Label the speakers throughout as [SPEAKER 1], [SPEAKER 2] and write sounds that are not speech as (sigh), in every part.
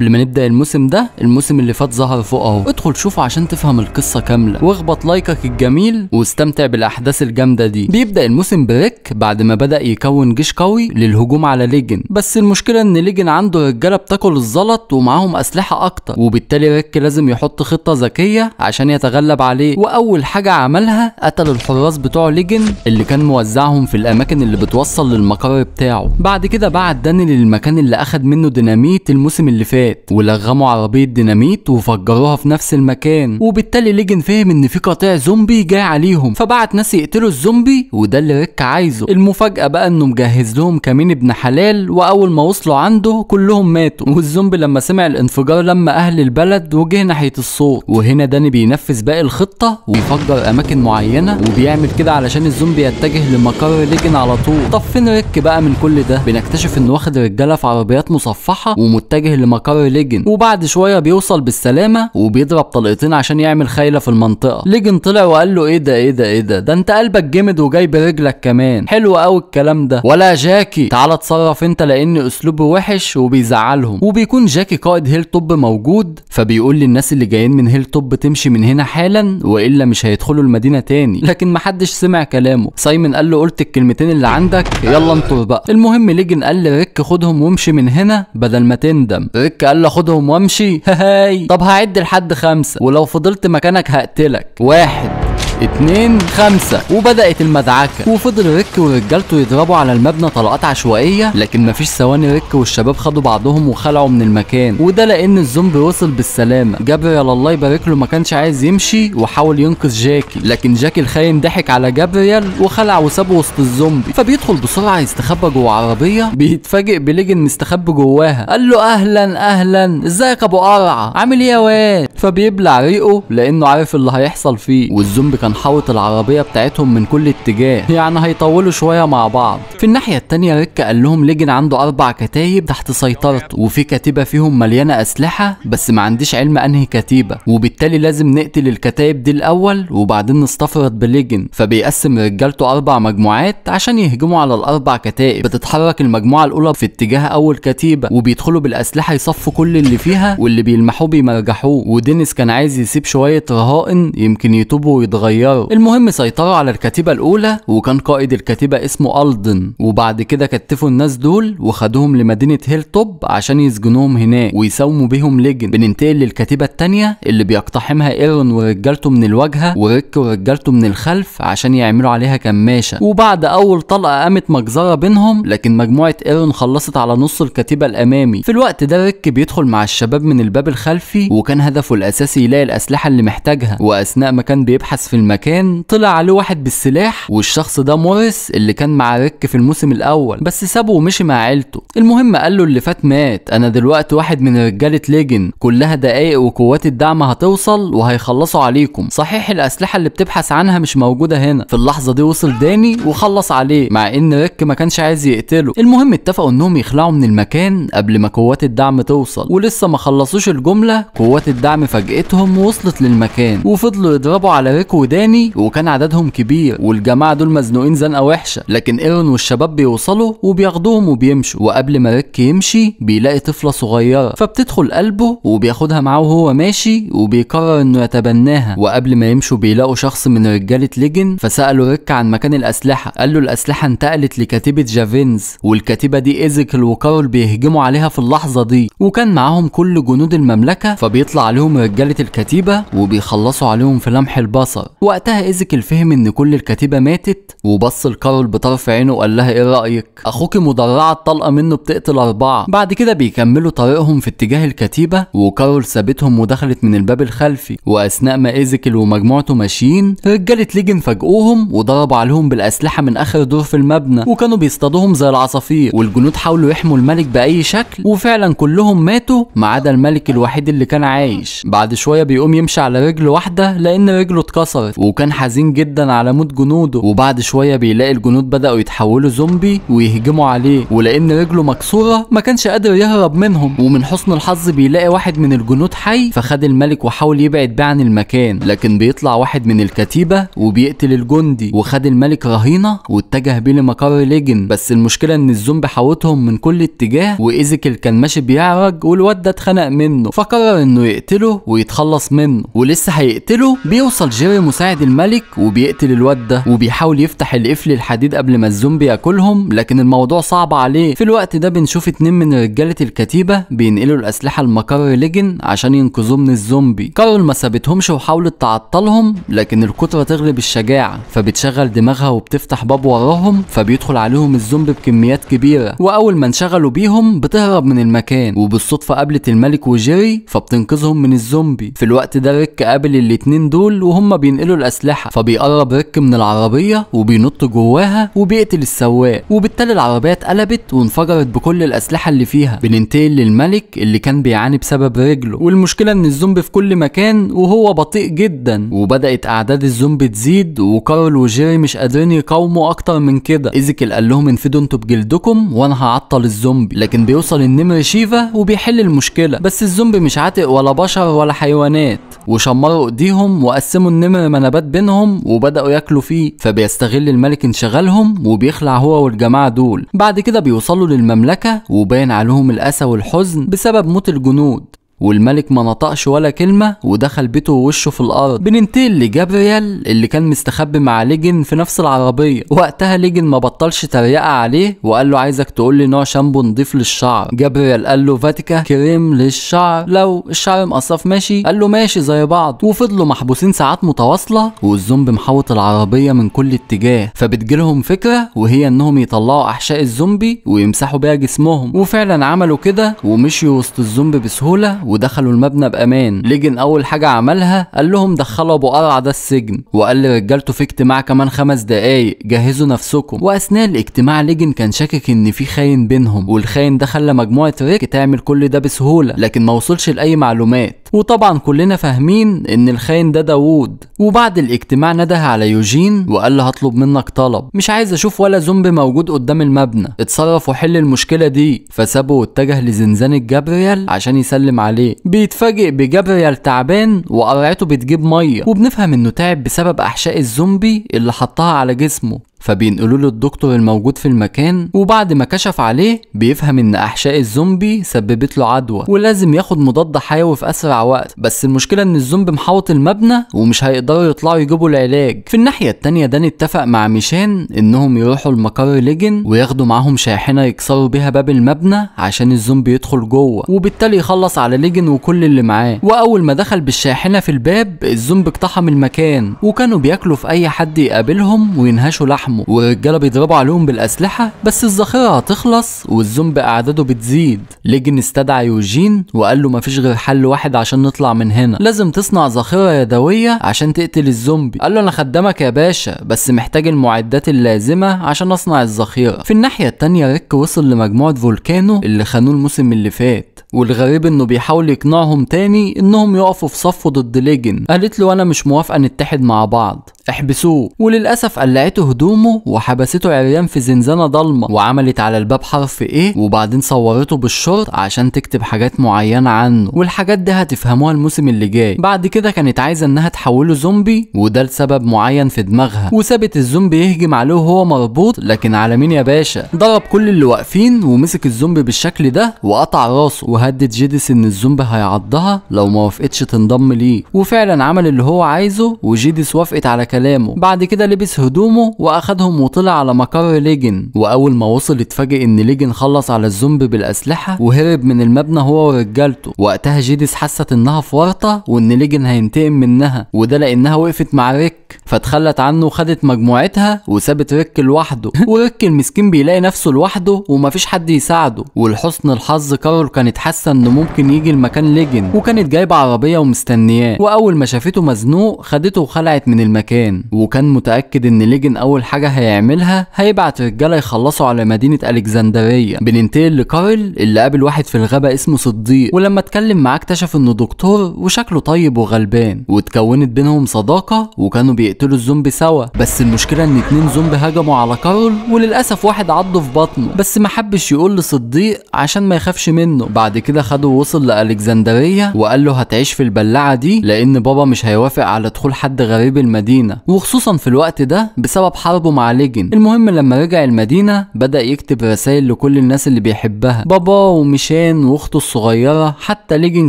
[SPEAKER 1] قبل ما نبدا الموسم ده الموسم اللي فات ظهر فوق اهو ادخل شوفه عشان تفهم القصه كامله واخبط لايكك الجميل واستمتع بالاحداث الجامده دي بيبدا الموسم بريك بعد ما بدا يكون جيش قوي للهجوم على ليجن بس المشكله ان ليجن عنده رجاله بتاكل الزلط ومعاهم اسلحه اكتر وبالتالي ريك لازم يحط خطه ذكيه عشان يتغلب عليه واول حاجه عملها قتل الحراس بتوع ليجن اللي كان موزعهم في الاماكن اللي بتوصل للمقر بتاعه بعد كده بعت داني للمكان اللي اخد منه ديناميت الموسم اللي فات الحاجات ولغموا عربية ديناميت وفجروها في نفس المكان وبالتالي ليجن فهم ان في قطيع زومبي جاي عليهم فبعت ناس يقتلوا الزومبي وده اللي ريك عايزه المفاجأة بقى انه مجهز لهم كمين ابن حلال واول ما وصلوا عنده كلهم ماتوا والزومبي لما سمع الانفجار لما اهل البلد وجه ناحية الصوت وهنا داني بينفذ باقي الخطة ويفجر اماكن معينة وبيعمل كده علشان الزومبي يتجه لمقر ليجن على طول طب فين ريك بقى من كل ده بنكتشف انه واخد رجالة في عربيات مصفحة ومتجه لمقر قوي ليجن وبعد شويه بيوصل بالسلامه وبيضرب طلقتين عشان يعمل خايله في المنطقه ليجن طلع وقال له ايه ده ايه ده ايه ده ده انت قلبك جامد وجاي برجلك كمان حلو قوي الكلام ده ولا جاكي تعال اتصرف انت لان اسلوبه وحش وبيزعلهم وبيكون جاكي قائد هيل توب موجود فبيقول للناس اللي جايين من هيل توب تمشي من هنا حالا والا مش هيدخلوا المدينه تاني لكن محدش سمع كلامه سايمون قال له قلت الكلمتين اللي عندك يلا انطر بقى المهم ليجن قال لريك خدهم وامشي من هنا بدل ما تندم ريك السكه قال له خدهم وامشي (laughs) هاي طب هعد لحد خمسه ولو فضلت مكانك هقتلك واحد اتنين خمسة وبدات المدعكه وفضل ريك ورجالته يضربوا على المبنى طلقات عشوائيه لكن مفيش ثواني ريك والشباب خدوا بعضهم وخلعوا من المكان وده لان الزومبي وصل بالسلامه جابريال الله يبارك له ما كانش عايز يمشي وحاول ينقذ جاكي لكن جاكي الخاين ضحك على جابريال وخلع وسابه وسط الزومبي فبيدخل بسرعه يستخبى جوه عربيه بيتفاجئ بليجن مستخبي جواها قال له اهلا اهلا ازيك ابو قرعه عامل ايه يا واد فبيبلع ريقه لانه عارف اللي هيحصل فيه والزومبي كان هنحوط العربية بتاعتهم من كل اتجاه يعني هيطولوا شوية مع بعض في الناحية التانية ريك قال لهم ليجن عنده أربع كتايب تحت سيطرته وفي كتيبة فيهم مليانة أسلحة بس ما عنديش علم أنهي كتيبة وبالتالي لازم نقتل الكتايب دي الأول وبعدين نستفرد بليجن فبيقسم رجالته أربع مجموعات عشان يهجموا على الأربع كتائب بتتحرك المجموعة الأولى في اتجاه أول كتيبة وبيدخلوا بالأسلحة يصفوا كل اللي فيها واللي بيلمحوه بيمرجحوه ودينيس كان عايز يسيب شوية رهائن يمكن يتوبوا ويتغيروا غيره المهم سيطروا على الكتيبة الأولى وكان قائد الكتيبة اسمه ألدن وبعد كده كتفوا الناس دول وخدوهم لمدينة هيلتوب عشان يسجنوهم هناك ويساوموا بيهم لجن بننتقل للكتيبة التانية اللي بيقتحمها ايرون ورجالته من الواجهة وريك ورجالته من الخلف عشان يعملوا عليها كماشة وبعد أول طلقة قامت مجزرة بينهم لكن مجموعة ايرون خلصت على نص الكتيبة الأمامي في الوقت ده ريك بيدخل مع الشباب من الباب الخلفي وكان هدفه الأساسي يلاقي الأسلحة اللي محتاجها وأثناء ما كان بيبحث في المكان المكان طلع عليه واحد بالسلاح والشخص ده موريس اللي كان مع ريك في الموسم الاول بس سابه ومشي مع عيلته المهم قال له اللي فات مات انا دلوقتي واحد من رجاله ليجن كلها دقايق وقوات الدعم هتوصل وهيخلصوا عليكم صحيح الاسلحه اللي بتبحث عنها مش موجوده هنا في اللحظه دي وصل داني وخلص عليه مع ان ريك ما كانش عايز يقتله المهم اتفقوا انهم يخلعوا من المكان قبل ما قوات الدعم توصل ولسه ما خلصوش الجمله قوات الدعم فاجئتهم ووصلت للمكان وفضلوا يضربوا على ريك سوداني وكان عددهم كبير والجماعه دول مزنوقين زنقه وحشه لكن ايرون والشباب بيوصلوا وبياخدوهم وبيمشوا وقبل ما ريك يمشي بيلاقي طفله صغيره فبتدخل قلبه وبياخدها معاه وهو ماشي وبيقرر انه يتبناها وقبل ما يمشوا بيلاقوا شخص من رجاله ليجن فسالوا ريك عن مكان الاسلحه قال له الاسلحه انتقلت لكتيبه جافينز والكتيبه دي ايزيكل وكارول بيهجموا عليها في اللحظه دي وكان معاهم كل جنود المملكه فبيطلع عليهم رجاله الكتيبه وبيخلصوا عليهم في لمح البصر وقتها ايزيكل فهم ان كل الكتيبه ماتت وبص لكارول بطرف عينه وقال لها ايه رايك اخوك مدرعه الطلقه منه بتقتل اربعه بعد كده بيكملوا طريقهم في اتجاه الكتيبه وكارول سابتهم ودخلت من الباب الخلفي واثناء ما ايزيكل ومجموعته ماشيين رجاله ليجن فاجئوهم وضربوا عليهم بالاسلحه من اخر دور في المبنى وكانوا بيصطادوهم زي العصافير والجنود حاولوا يحموا الملك باي شكل وفعلا كلهم ماتوا ما عدا الملك الوحيد اللي كان عايش بعد شويه بيقوم يمشي على رجل واحده لان رجله اتكسرت البعث وكان حزين جدا على موت جنوده وبعد شويه بيلاقي الجنود بداوا يتحولوا زومبي ويهجموا عليه ولان رجله مكسوره ما كانش قادر يهرب منهم ومن حسن الحظ بيلاقي واحد من الجنود حي فخد الملك وحاول يبعد بيه عن المكان لكن بيطلع واحد من الكتيبه وبيقتل الجندي وخد الملك رهينه واتجه بيه لمقر ليجن بس المشكله ان الزومبي حوتهم من كل اتجاه وايزيكل كان ماشي بيعرج والواد ده اتخنق منه فقرر انه يقتله ويتخلص منه ولسه هيقتله بيوصل جيري بيساعد الملك وبيقتل الواد ده وبيحاول يفتح القفل الحديد قبل ما الزومبي ياكلهم لكن الموضوع صعب عليه في الوقت ده بنشوف اتنين من رجاله الكتيبه بينقلوا الاسلحه لمقر ليجن عشان ينقذوه من الزومبي كارول ما سابتهمش وحاولت تعطلهم لكن الكتره تغلب الشجاعه فبتشغل دماغها وبتفتح باب وراهم فبيدخل عليهم الزومبي بكميات كبيره واول ما انشغلوا بيهم بتهرب من المكان وبالصدفه قابلت الملك وجيري فبتنقذهم من الزومبي في الوقت ده ريك قابل الاتنين دول وهم بينقلوا له الاسلحه فبيقرب ريك من العربيه وبينط جواها وبيقتل السواق وبالتالي العربيه اتقلبت وانفجرت بكل الاسلحه اللي فيها بننتقل للملك اللي كان بيعاني بسبب رجله والمشكله ان الزومبي في كل مكان وهو بطيء جدا وبدات اعداد الزومبي تزيد وكارل وجيري مش قادرين يقاوموا اكتر من كده ايزيكل قال لهم انفدوا انتوا بجلدكم وانا هعطل الزومبي لكن بيوصل النمر شيفا وبيحل المشكله بس الزومبي مش عاتق ولا بشر ولا حيوانات وشمروا ايديهم وقسموا النمر نبات بينهم وبدأوا ياكلوا فيه فبيستغل الملك انشغالهم وبيخلع هو والجماعة دول بعد كده بيوصلوا للمملكة وباين عليهم الأسى والحزن بسبب موت الجنود والملك ما نطقش ولا كلمة ودخل بيته ووشه في الأرض بننتقل لجابريال اللي كان مستخبي مع ليجن في نفس العربية وقتها ليجن ما بطلش تريقة عليه وقال له عايزك تقول لي نوع شامبو نضيف للشعر جابريال قال له فاتيكا كريم للشعر لو الشعر مقصف ماشي قال له ماشي زي بعض وفضلوا محبوسين ساعات متواصلة والزومبي محوط العربية من كل اتجاه فبتجيلهم فكرة وهي انهم يطلعوا احشاء الزومبي ويمسحوا بيها جسمهم وفعلا عملوا كده ومشيوا وسط الزومبي بسهولة ودخلوا المبنى بامان ليجن اول حاجه عملها قال لهم دخلوا ابو قرعه ده السجن وقال لرجالته في اجتماع كمان خمس دقايق جهزوا نفسكم واثناء الاجتماع ليجن كان شاكك ان في خاين بينهم والخاين ده خلى مجموعه ريك تعمل كل ده بسهوله لكن ما وصلش لاي معلومات وطبعا كلنا فاهمين ان الخاين ده داوود وبعد الاجتماع نده على يوجين وقال له هطلب منك طلب مش عايز اشوف ولا زومبي موجود قدام المبنى اتصرف وحل المشكله دي فسابه واتجه لزنزانة جابريال عشان يسلم عليه بيتفاجئ بجابريال تعبان وقرعته بتجيب ميه وبنفهم انه تعب بسبب احشاء الزومبي اللي حطها على جسمه فبينقلوا له الدكتور الموجود في المكان وبعد ما كشف عليه بيفهم ان احشاء الزومبي سببت له عدوى ولازم ياخد مضاد حيوي في اسرع وقت بس المشكله ان الزومبي محوط المبنى ومش هيقدروا يطلعوا يجيبوا العلاج في الناحيه التانيه داني اتفق مع ميشان انهم يروحوا لمقر ليجن وياخدوا معاهم شاحنه يكسروا بيها باب المبنى عشان الزومبي يدخل جوه وبالتالي يخلص على ليجن وكل اللي معاه واول ما دخل بالشاحنه في الباب الزومبي اقتحم المكان وكانوا بياكلوا في اي حد يقابلهم وينهشوا لحم لحمه والرجاله بيضربوا عليهم بالاسلحه بس الذخيره هتخلص والزومبي اعداده بتزيد ليجن استدعى يوجين وقال له مفيش غير حل واحد عشان نطلع من هنا لازم تصنع ذخيره يدويه عشان تقتل الزومبي قال له انا خدامك يا باشا بس محتاج المعدات اللازمه عشان اصنع الذخيره في الناحيه التانيه ريك وصل لمجموعه فولكانو اللي خانوه الموسم اللي فات والغريب انه بيحاول يقنعهم تاني انهم يقفوا في صفه ضد ليجن قالت له انا مش موافقه نتحد مع بعض احبسوه وللأسف قلعته هدومه وحبسته عريان في زنزانة ضلمة وعملت على الباب حرف ايه وبعدين صورته بالشرط عشان تكتب حاجات معينة عنه والحاجات دي هتفهموها الموسم اللي جاي بعد كده كانت عايزة انها تحوله زومبي وده لسبب معين في دماغها وسابت الزومبي يهجم عليه وهو مربوط لكن على مين يا باشا ضرب كل اللي واقفين ومسك الزومبي بالشكل ده وقطع راسه وهدد جيديس ان الزومبي هيعضها لو ما وافقتش تنضم ليه وفعلا عمل اللي هو عايزه وجيديس وافقت على كلامه بعد كده لبس هدومه واخدهم وطلع على مقر ليجن واول ما وصل اتفاجئ ان ليجن خلص على الزومبي بالاسلحه وهرب من المبنى هو ورجالته وقتها جيديس حست انها في ورطه وان ليجن هينتقم منها وده لانها وقفت مع ريك فتخلت عنه وخدت مجموعتها وسابت ريك لوحده (laughs) وريك المسكين بيلاقي نفسه لوحده ومفيش حد يساعده ولحسن الحظ كارول كانت حاسه انه ممكن يجي لمكان ليجن وكانت جايبه عربيه ومستنياه واول ما شافته مزنوق خدته وخلعت من المكان مكان وكان متاكد ان ليجن اول حاجه هيعملها هيبعت رجاله يخلصوا على مدينه الكسندريه بننتقل لكارل اللي قابل واحد في الغابه اسمه صديق ولما اتكلم معاه اكتشف انه دكتور وشكله طيب وغلبان واتكونت بينهم صداقه وكانوا بيقتلوا الزومبي سوا بس المشكله ان اتنين زومبي هجموا على كارل وللاسف واحد عضه في بطنه بس ما حبش يقول لصديق عشان ما يخافش منه بعد كده خده ووصل لالكسندريه وقال له هتعيش في البلاعه دي لان بابا مش هيوافق على دخول حد غريب المدينه المدينة وخصوصا في الوقت ده بسبب حربه مع ليجن المهم لما رجع المدينة بدأ يكتب رسائل لكل الناس اللي بيحبها بابا وميشان واخته الصغيرة حتى ليجن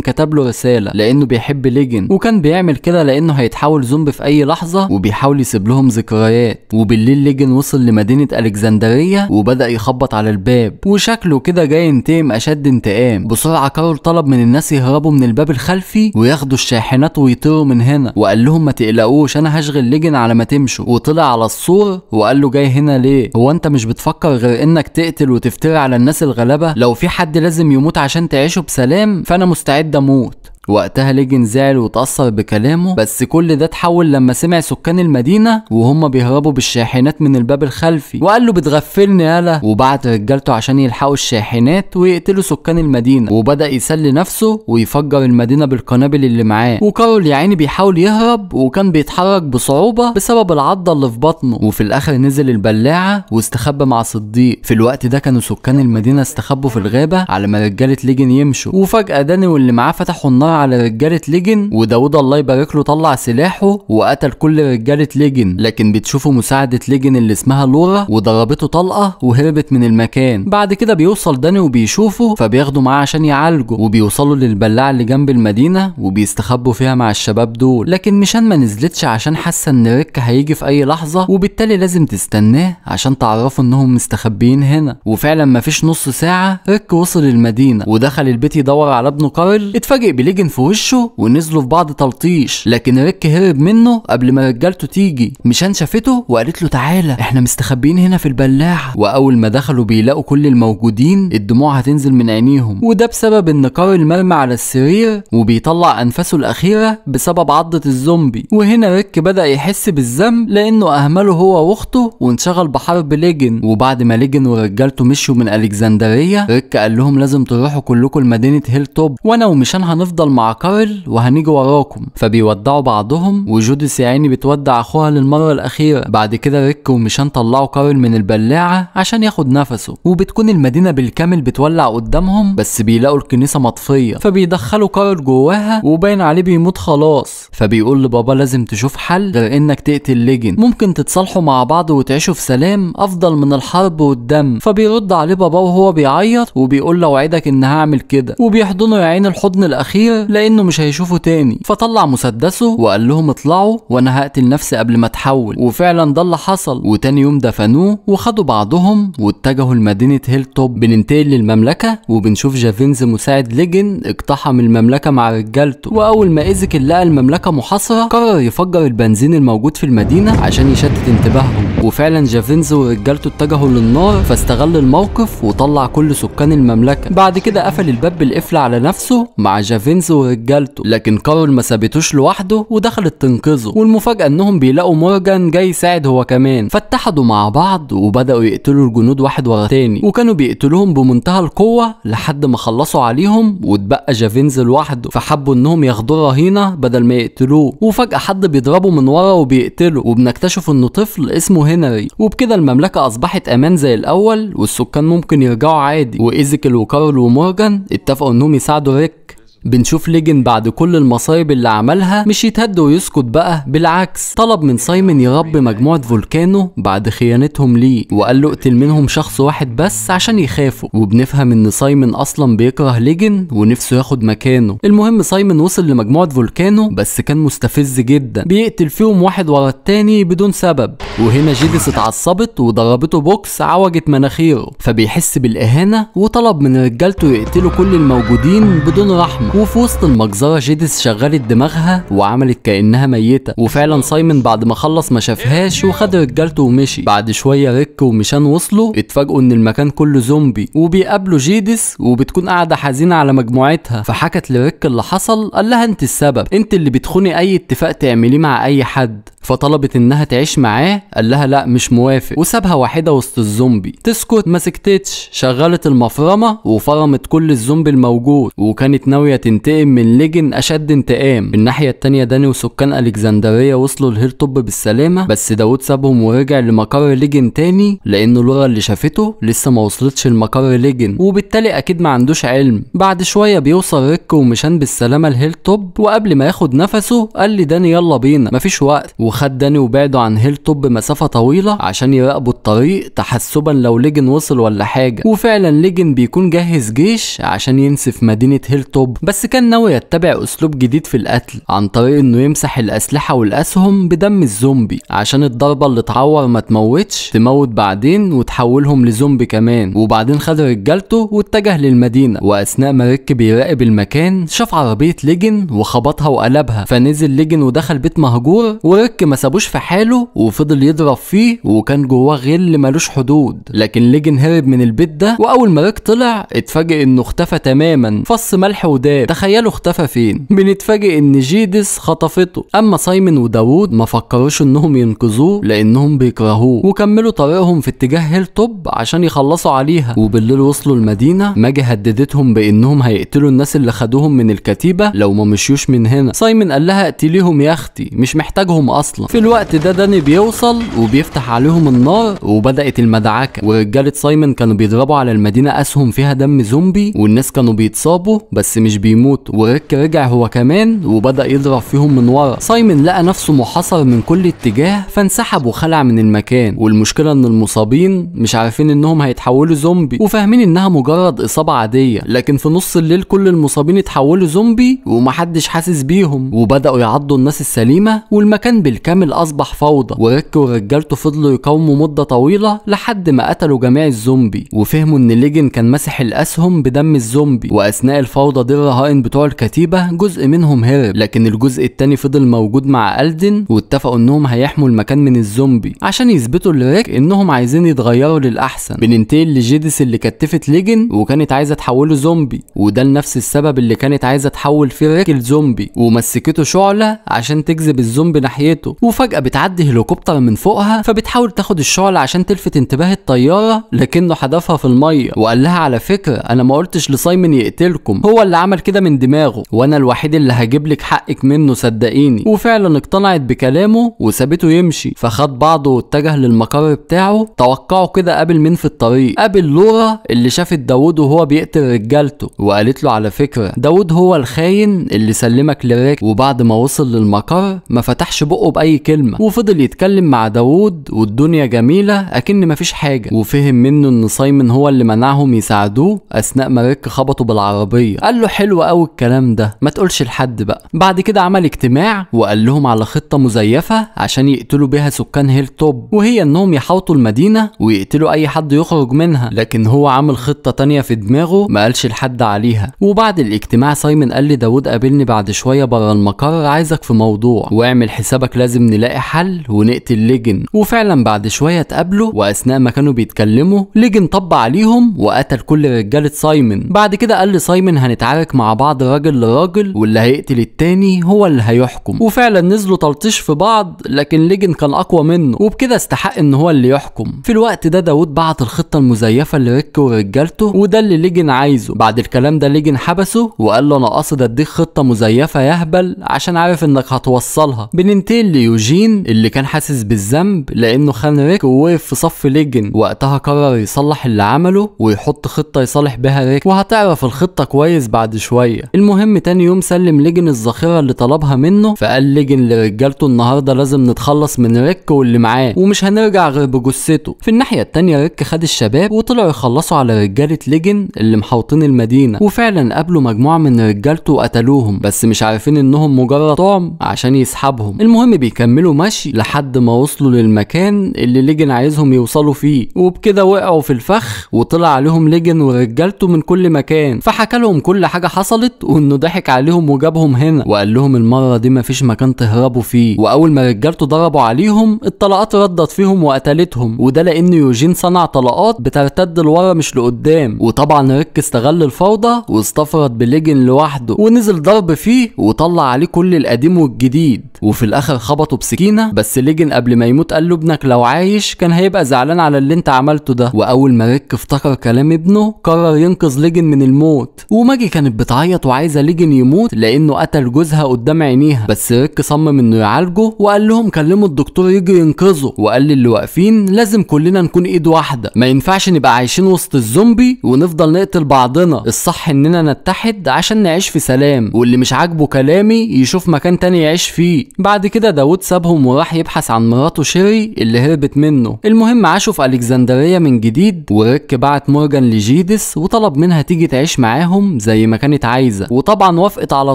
[SPEAKER 1] كتب له رسالة لأنه بيحب ليجن وكان بيعمل كده لأنه هيتحول زومبي في أي لحظة وبيحاول يسيب لهم ذكريات وبالليل ليجن وصل لمدينة ألكسندرية وبدأ يخبط على الباب وشكله كده جاي ينتقم أشد انتقام بسرعة كارول طلب من الناس يهربوا من الباب الخلفي وياخدوا الشاحنات ويطيروا من هنا وقال لهم ما تقلقوش أنا هشغل اللجن على ما تمشوا وطلع على السور وقال له جاي هنا ليه هو انت مش بتفكر غير انك تقتل وتفتري على الناس الغلابه لو في حد لازم يموت عشان تعيشه بسلام فانا مستعد اموت وقتها ليجن زعل وتأثر بكلامه بس كل ده اتحول لما سمع سكان المدينة وهم بيهربوا بالشاحنات من الباب الخلفي وقال له بتغفلني يالا وبعت رجالته عشان يلحقوا الشاحنات ويقتلوا سكان المدينة وبدأ يسلي نفسه ويفجر المدينة بالقنابل اللي معاه وكارول يا عيني بيحاول يهرب وكان بيتحرك بصعوبة بسبب العضة اللي في بطنه وفي الآخر نزل البلاعة واستخبى مع صديق في الوقت ده كانوا سكان المدينة استخبوا في الغابة على ما رجالة ليجن يمشوا وفجأة داني واللي معاه فتحوا النار على رجاله ليجن وداوود الله يبارك له طلع سلاحه وقتل كل رجاله ليجن لكن بتشوفوا مساعده ليجن اللي اسمها لورا وضربته طلقه وهربت من المكان بعد كده بيوصل داني وبيشوفه فبياخده معاه عشان يعالجه وبيوصلوا للبلاعه اللي جنب المدينه وبيستخبوا فيها مع الشباب دول لكن مشان ما نزلتش عشان حاسه ان ريك هيجي في اي لحظه وبالتالي لازم تستناه عشان تعرفوا انهم مستخبيين هنا وفعلا مفيش نص ساعه ريك وصل المدينه ودخل البيت يدور على ابنه كارل اتفاجئ بليجن سجن في وشه ونزلوا في بعض تلطيش لكن ريك هرب منه قبل ما رجالته تيجي ميشان شافته وقالت له تعالى احنا مستخبيين هنا في البلاعه واول ما دخلوا بيلاقوا كل الموجودين الدموع هتنزل من عينيهم وده بسبب ان كارل مرمى على السرير وبيطلع انفاسه الاخيره بسبب عضه الزومبي وهنا ريك بدا يحس بالذنب لانه اهمله هو واخته وانشغل بحرب ليجن وبعد ما ليجن ورجالته مشوا من الكسندريه ريك قال لهم لازم تروحوا كلكم لمدينه هيل توب وانا ومشان هنفضل مع كارل وهنيجي وراكم فبيودعوا بعضهم وجودس يا عيني بتودع اخوها للمرة الاخيرة بعد كده ريك ومشان طلعوا كارل من البلاعة عشان ياخد نفسه وبتكون المدينة بالكامل بتولع قدامهم بس بيلاقوا الكنيسة مطفية فبيدخلوا كارل جواها وباين عليه بيموت خلاص فبيقول لبابا لازم تشوف حل غير انك تقتل ليجن ممكن تتصالحوا مع بعض وتعيشوا في سلام افضل من الحرب والدم فبيرد عليه بابا وهو بيعيط وبيقول له اوعدك ان هعمل كده وبيحضنه يا عين الحضن الاخير لانه مش هيشوفه تاني فطلع مسدسه وقال لهم اطلعوا وانا هقتل نفسي قبل ما اتحول وفعلا ده اللي حصل وتاني يوم دفنوه وخدوا بعضهم واتجهوا لمدينه هيلتوب بننتقل للمملكه وبنشوف جافينز مساعد ليجن اقتحم المملكه مع رجالته واول ما ايزك لقى المملكه محاصره قرر يفجر البنزين الموجود في المدينه عشان يشتت انتباههم وفعلا جافينز ورجالته اتجهوا للنار فاستغل الموقف وطلع كل سكان المملكه بعد كده قفل الباب بالقفل على نفسه مع جافينز نفسه ورجالته لكن كارول ما سابتوش لوحده ودخلت تنقذه والمفاجأة انهم بيلاقوا مورجان جاي يساعد هو كمان فاتحدوا مع بعض وبدأوا يقتلوا الجنود واحد ورا تاني وكانوا بيقتلوهم بمنتهى القوة لحد ما خلصوا عليهم واتبقى جافينز لوحده فحبوا انهم ياخدوا رهينة بدل ما يقتلوه وفجأة حد بيضربه من ورا وبيقتله وبنكتشف انه طفل اسمه هنري وبكده المملكة اصبحت امان زي الاول والسكان ممكن يرجعوا عادي وايزيكل وكارول ومورجان اتفقوا انهم يساعدوا ريك بنشوف ليجن بعد كل المصايب اللي عملها مش يتهد ويسكت بقى بالعكس طلب من سايمون يربي مجموعة فولكانو بعد خيانتهم ليه وقال له اقتل منهم شخص واحد بس عشان يخافوا وبنفهم ان سايمون اصلا بيكره ليجن ونفسه ياخد مكانه المهم سايمون وصل لمجموعة فولكانو بس كان مستفز جدا بيقتل فيهم واحد ورا التاني بدون سبب وهنا جيدس اتعصبت وضربته بوكس عوجت مناخيره فبيحس بالاهانة وطلب من رجالته يقتلوا كل الموجودين بدون رحمة وفي وسط المجزرة جيدس شغلت دماغها وعملت كأنها ميتة وفعلا سايمون بعد ما خلص ما شافهاش وخد رجالته ومشي بعد شوية ريك وميشان وصلوا اتفاجئوا ان المكان كله زومبي وبيقابلوا جيدس وبتكون قاعدة حزينة على مجموعتها فحكت لريك اللي حصل قال لها انت السبب انت اللي بتخوني اي اتفاق تعمليه مع اي حد فطلبت انها تعيش معاه قال لها لا مش موافق وسابها واحده وسط الزومبي تسكت ما سكتتش شغلت المفرمه وفرمت كل الزومبي الموجود وكانت ناويه تنتقم من ليجن اشد انتقام الناحيه التانيه داني وسكان الكسندريه وصلوا لهيرتوب بالسلامه بس داوود سابهم ورجع لمقر ليجن تاني لان لورا اللي شافته لسه ما وصلتش لمقر ليجن وبالتالي اكيد ما عندوش علم بعد شويه بيوصل ريك ومشان بالسلامه لهيرتوب وقبل ما ياخد نفسه قال لي داني يلا بينا مفيش وقت وخد داني وبعده عن هيلتوب بمسافة طويلة عشان يراقبوا الطريق تحسبا لو ليجن وصل ولا حاجة وفعلا ليجن بيكون جهز جيش عشان ينسف مدينة هيلتوب بس كان ناوي يتبع أسلوب جديد في القتل عن طريق إنه يمسح الأسلحة والأسهم بدم الزومبي عشان الضربة اللي اتعور ما تموتش تموت بعدين وتحولهم لزومبي كمان وبعدين خد رجالته واتجه للمدينة وأثناء ما ريك بيراقب المكان شاف عربية ليجن وخبطها وقلبها فنزل ليجن ودخل بيت مهجور وريك السلك ما سابوش في حاله وفضل يضرب فيه وكان جواه غل ملوش حدود لكن ليجن هرب من البيت ده واول ما ريك طلع اتفاجئ انه اختفى تماما فص ملح وداب تخيلوا اختفى فين بنتفاجئ ان جيدس خطفته اما سايمون وداوود ما فكروش انهم ينقذوه لانهم بيكرهوه وكملوا طريقهم في اتجاه هيلتوب عشان يخلصوا عليها وبالليل وصلوا المدينه ماجي هددتهم بانهم هيقتلوا الناس اللي خدوهم من الكتيبه لو ما مشيوش من هنا سايمون قال لها اقتليهم يا اختي مش محتاجهم اصلا اصلا في الوقت ده داني بيوصل وبيفتح عليهم النار وبدات المدعكه ورجاله سايمون كانوا بيضربوا على المدينه اسهم فيها دم زومبي والناس كانوا بيتصابوا بس مش بيموتوا وريك رجع هو كمان وبدا يضرب فيهم من ورا سايمون لقى نفسه محاصر من كل اتجاه فانسحب وخلع من المكان والمشكله ان المصابين مش عارفين انهم هيتحولوا زومبي وفاهمين انها مجرد اصابه عاديه لكن في نص الليل كل المصابين اتحولوا زومبي ومحدش حاسس بيهم وبداوا يعضوا الناس السليمه والمكان بالكامل بالكامل أصبح فوضى وريك ورجالته فضلوا يقاوموا مدة طويلة لحد ما قتلوا جميع الزومبي وفهموا إن ليجن كان ماسح الأسهم بدم الزومبي وأثناء الفوضى دي الرهائن بتوع الكتيبة جزء منهم هرب لكن الجزء التاني فضل موجود مع ألدن واتفقوا إنهم هيحموا المكان من الزومبي عشان يثبتوا لريك إنهم عايزين يتغيروا للأحسن بننتقل لجيديس اللي كتفت ليجن وكانت عايزة تحوله زومبي وده لنفس السبب اللي كانت عايزة تحول فيه ريك لزومبي ومسكته شعلة عشان تجذب الزومبي ناحيته وفجأة بتعدي هليكوبتر من فوقها فبتحاول تاخد الشعلة عشان تلفت انتباه الطيارة لكنه حدفها في المية وقال لها على فكرة أنا ما قلتش لسايمون يقتلكم هو اللي عمل كده من دماغه وأنا الوحيد اللي هجيب لك حقك منه صدقيني وفعلا اقتنعت بكلامه وسابته يمشي فخد بعضه واتجه للمقر بتاعه توقعه كده قابل مين في الطريق قابل لورا اللي شافت داوود وهو بيقتل رجالته وقالت له على فكرة داوود هو الخاين اللي سلمك لريك وبعد ما وصل للمقر ما فتحش بقه أي كلمة وفضل يتكلم مع داوود والدنيا جميلة أكن مفيش حاجة وفهم منه إن سايمون هو اللي منعهم يساعدوه أثناء ما ريك خبطه بالعربية قال له حلو أوي الكلام ده ما تقولش لحد بقى بعد كده عمل اجتماع وقال لهم على خطة مزيفة عشان يقتلوا بيها سكان هيل توب وهي إنهم يحاوطوا المدينة ويقتلوا أي حد يخرج منها لكن هو عامل خطة تانية في دماغه ما قالش لحد عليها وبعد الاجتماع سايمون قال لي داود قابلني بعد شوية بره المقر عايزك في موضوع واعمل حسابك لازم لازم نلاقي حل ونقتل ليجن وفعلا بعد شوية اتقابلوا واثناء ما كانوا بيتكلموا ليجن طب عليهم وقتل كل رجالة سايمون بعد كده قال لسايمون هنتعارك مع بعض راجل لراجل واللي هيقتل التاني هو اللي هيحكم وفعلا نزلوا تلطيش في بعض لكن ليجن كان اقوى منه وبكده استحق ان هو اللي يحكم في الوقت ده داود بعت الخطة المزيفة لريك ورجالته وده اللي ليجن عايزه بعد الكلام ده ليجن حبسه وقال له انا قاصد اديك خطة مزيفة يهبل عشان عارف انك هتوصلها بننتقل ليوجين اللي كان حاسس بالذنب لانه خان ريك ووقف في صف ليجن وقتها قرر يصلح اللي عمله ويحط خطه يصالح بها ريك وهتعرف الخطه كويس بعد شويه المهم تاني يوم سلم ليجن الذخيره اللي طلبها منه فقال ليجن لرجالته النهارده لازم نتخلص من ريك واللي معاه ومش هنرجع غير بجثته في الناحيه التانيه ريك خد الشباب وطلعوا يخلصوا على رجاله ليجن اللي محوطين المدينه وفعلا قابلوا مجموعه من رجالته وقتلوهم بس مش عارفين انهم مجرد طعم عشان يسحبهم المهم بيكملوا مشي لحد ما وصلوا للمكان اللي ليجن عايزهم يوصلوا فيه وبكده وقعوا في الفخ وطلع عليهم ليجن ورجالته من كل مكان فحكى لهم كل حاجه حصلت وانه ضحك عليهم وجابهم هنا وقال لهم المره دي مفيش مكان تهربوا فيه واول ما رجالته ضربوا عليهم الطلقات ردت فيهم وقتلتهم وده لان يوجين صنع طلقات بترتد لورا مش لقدام وطبعا ريك استغل الفوضى واستفرد بليجن لوحده ونزل ضرب فيه وطلع عليه كل القديم والجديد وفي الاخر خبطه بسكينه بس ليجن قبل ما يموت قال له ابنك لو عايش كان هيبقى زعلان على اللي انت عملته ده واول ما ريك افتكر كلام ابنه قرر ينقذ ليجن من الموت وماجي كانت بتعيط وعايزه ليجن يموت لانه قتل جوزها قدام عينيها بس ريك صمم انه يعالجه وقال لهم كلموا الدكتور يجي ينقذه وقال للي واقفين لازم كلنا نكون ايد واحده ما ينفعش نبقى عايشين وسط الزومبي ونفضل نقتل بعضنا الصح اننا نتحد عشان نعيش في سلام واللي مش عاجبه كلامي يشوف مكان تاني يعيش فيه بعد كده ده داوود سابهم وراح يبحث عن مراته شيري اللي هربت منه المهم عاشوا في الكسندريه من جديد وريك بعت مورجان لجيدس وطلب منها تيجي تعيش معاهم زي ما كانت عايزه وطبعا وافقت على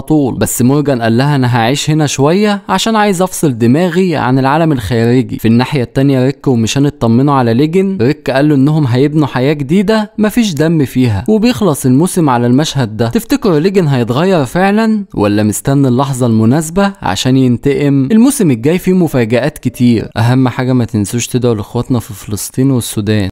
[SPEAKER 1] طول بس مورجان قال لها انا هعيش هنا شويه عشان عايز افصل دماغي عن العالم الخارجي في الناحيه التانيه ريك ومشان اطمنوا على ليجن ريك قال له انهم هيبنوا حياه جديده مفيش دم فيها وبيخلص الموسم على المشهد ده تفتكر ليجن هيتغير فعلا ولا مستني اللحظه المناسبه عشان ينتقم الموسم الموسم الجاي فيه مفاجآت كتير أهم حاجة ما تنسوش تدعوا لإخواتنا في فلسطين والسودان